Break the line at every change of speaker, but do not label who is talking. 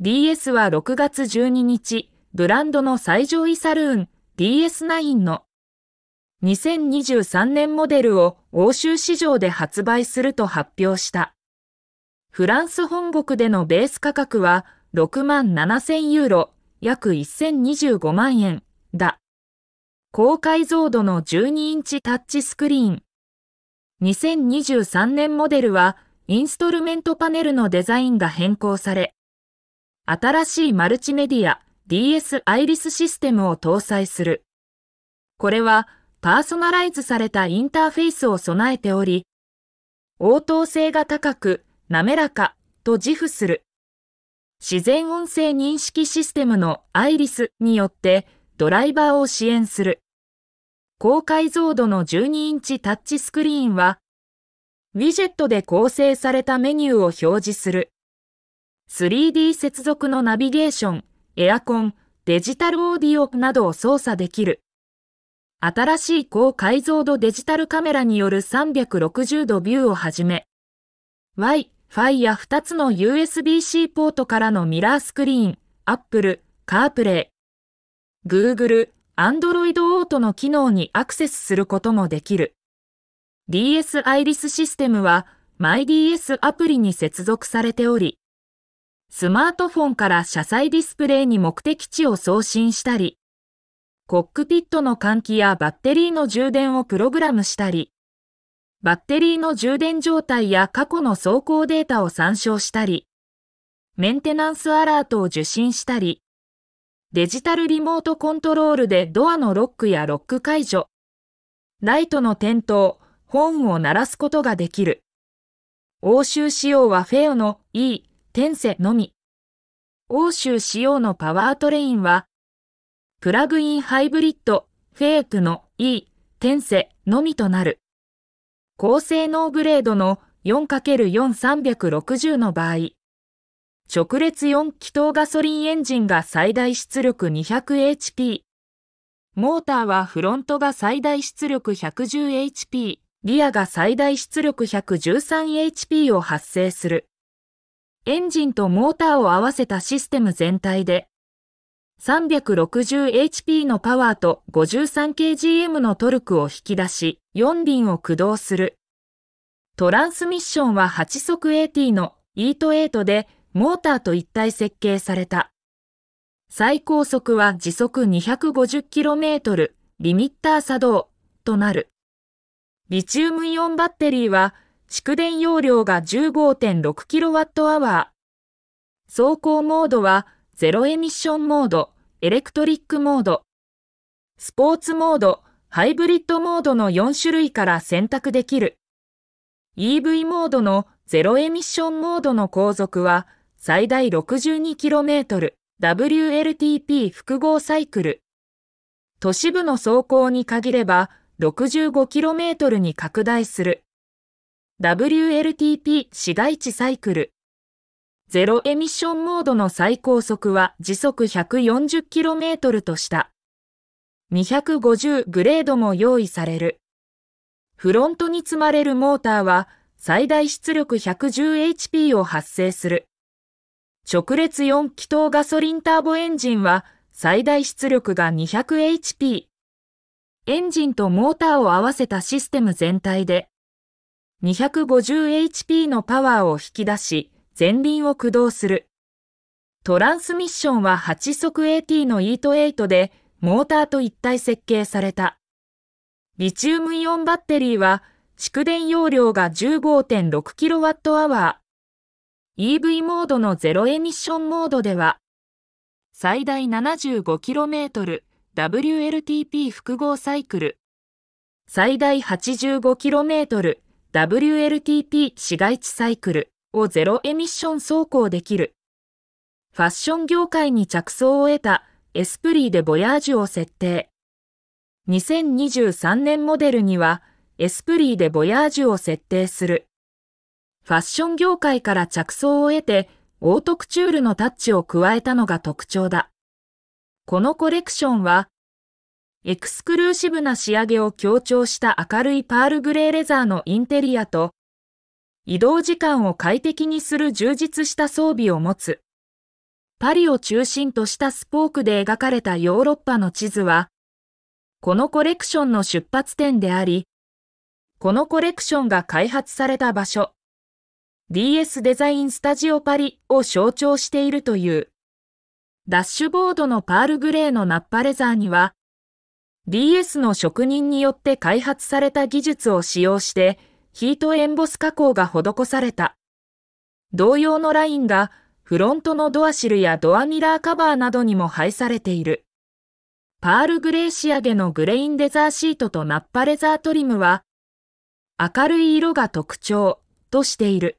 DS は6月12日、ブランドの最上位サルーン DS9 の2023年モデルを欧州市場で発売すると発表した。フランス本国でのベース価格は6万7000ユーロ、約1025万円だ。高解像度の12インチタッチスクリーン。2023年モデルはインストルメントパネルのデザインが変更され、新しいマルチメディア DS アイリスシステムを搭載する。これはパーソナライズされたインターフェースを備えており、応答性が高く滑らかと自負する。自然音声認識システムのアイリスによってドライバーを支援する。高解像度の12インチタッチスクリーンは、ウィジェットで構成されたメニューを表示する。3D 接続のナビゲーション、エアコン、デジタルオーディオなどを操作できる。新しい高解像度デジタルカメラによる360度ビューをはじめ、Y、Fi や2つの USB-C ポートからのミラースクリーン、Apple、CarPlay、Google、Android Auto の機能にアクセスすることもできる。DS アイリスシステムは MyDS アプリに接続されており、スマートフォンから車載ディスプレイに目的地を送信したり、コックピットの換気やバッテリーの充電をプログラムしたり、バッテリーの充電状態や過去の走行データを参照したり、メンテナンスアラートを受信したり、デジタルリモートコントロールでドアのロックやロック解除、ライトの点灯、ホーンを鳴らすことができる。欧州仕様はフェオの E テンセのみ。欧州仕様のパワートレインは、プラグインハイブリッド、フェイクの E、テンセのみとなる。高性能グレードの 4×4360 の場合、直列4気筒ガソリンエンジンが最大出力 200HP、モーターはフロントが最大出力 110HP、リアが最大出力 113HP を発生する。エンジンとモーターを合わせたシステム全体で、360HP のパワーと 53kgm のトルクを引き出し、4輪を駆動する。トランスミッションは8速 AT の E8 で、モーターと一体設計された。最高速は時速 250km、リミッター作動となる。リチウムイオンバッテリーは蓄電容量が 15.6kWh。走行モードは、ゼロエミッションモード、エレクトリックモード、スポーツモード、ハイブリッドモードの4種類から選択できる。EV モードのゼロエミッションモードの航続は最大 62km、WLTP 複合サイクル。都市部の走行に限れば 65km に拡大する。WLTP 市街地サイクル。ゼロエミッションモードの最高速は時速 140km とした。250グレードも用意される。フロントに積まれるモーターは最大出力 110HP を発生する。直列4気筒ガソリンターボエンジンは最大出力が 200HP。エンジンとモーターを合わせたシステム全体で 250HP のパワーを引き出し、前輪を駆動する。トランスミッションは8速 AT の E8 で、モーターと一体設計された。リチウムイオンバッテリーは、蓄電容量が 15.6kWh。EV モードのゼロエミッションモードでは、最大 75km、WLTP 複合サイクル、最大 85km、WLTP 市街地サイクルをゼロエミッション走行できる。ファッション業界に着想を得たエスプリーでボヤージュを設定。2023年モデルにはエスプリーでボヤージュを設定する。ファッション業界から着想を得てオートクチュールのタッチを加えたのが特徴だ。このコレクションはエクスクルーシブな仕上げを強調した明るいパールグレーレザーのインテリアと、移動時間を快適にする充実した装備を持つ。パリを中心としたスポークで描かれたヨーロッパの地図は、このコレクションの出発点であり、このコレクションが開発された場所、DS デザインスタジオパリを象徴しているという、ダッシュボードのパールグレーのナッパレザーには、DS の職人によって開発された技術を使用して、ヒートエンボス加工が施された。同様のラインが、フロントのドアシルやドアミラーカバーなどにも配されている。パールグレー仕上げのグレインレザーシートとナッパレザートリムは、明るい色が特徴としている。